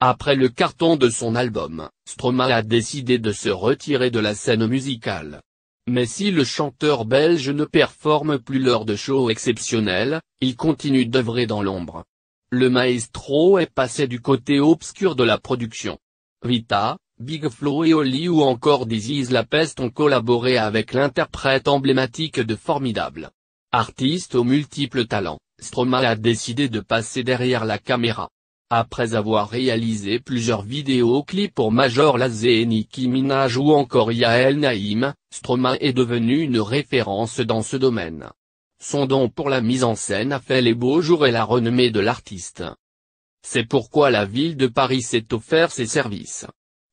Après le carton de son album, Stroma a décidé de se retirer de la scène musicale. Mais si le chanteur belge ne performe plus lors de shows exceptionnels, il continue d'œuvrer dans l'ombre. Le maestro est passé du côté obscur de la production. Vita, Big Flo et Oli ou encore Dizzy La Peste ont collaboré avec l'interprète emblématique de Formidable. Artiste aux multiples talents, Stroma a décidé de passer derrière la caméra. Après avoir réalisé plusieurs vidéoclips pour Major Lazer et Nicki Minaj ou encore Yael Naïm, Stroma est devenu une référence dans ce domaine. Son don pour la mise en scène a fait les beaux jours et la renommée de l'artiste. C'est pourquoi la ville de Paris s'est offert ses services.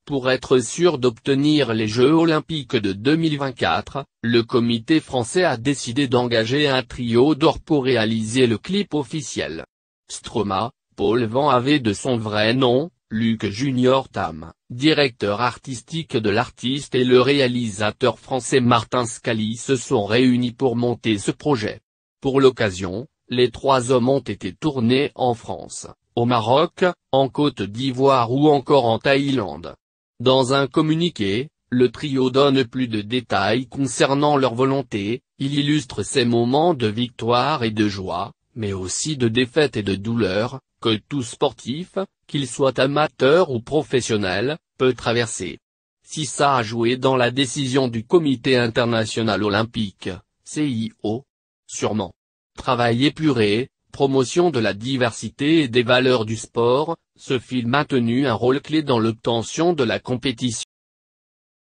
Pour être sûr d'obtenir les Jeux Olympiques de 2024, le comité français a décidé d'engager un trio d'or pour réaliser le clip officiel. Stroma, Paul Van avait de son vrai nom, Luc Junior Tam, directeur artistique de l'artiste et le réalisateur français Martin Scali se sont réunis pour monter ce projet. Pour l'occasion, les trois hommes ont été tournés en France, au Maroc, en Côte d'Ivoire ou encore en Thaïlande. Dans un communiqué, le trio donne plus de détails concernant leur volonté, il illustre ses moments de victoire et de joie, mais aussi de défaite et de douleur, tout sportif, qu'il soit amateur ou professionnel, peut traverser. Si ça a joué dans la décision du Comité international olympique, CIO Sûrement. Travail épuré, promotion de la diversité et des valeurs du sport, ce film a tenu un rôle clé dans l'obtention de la compétition.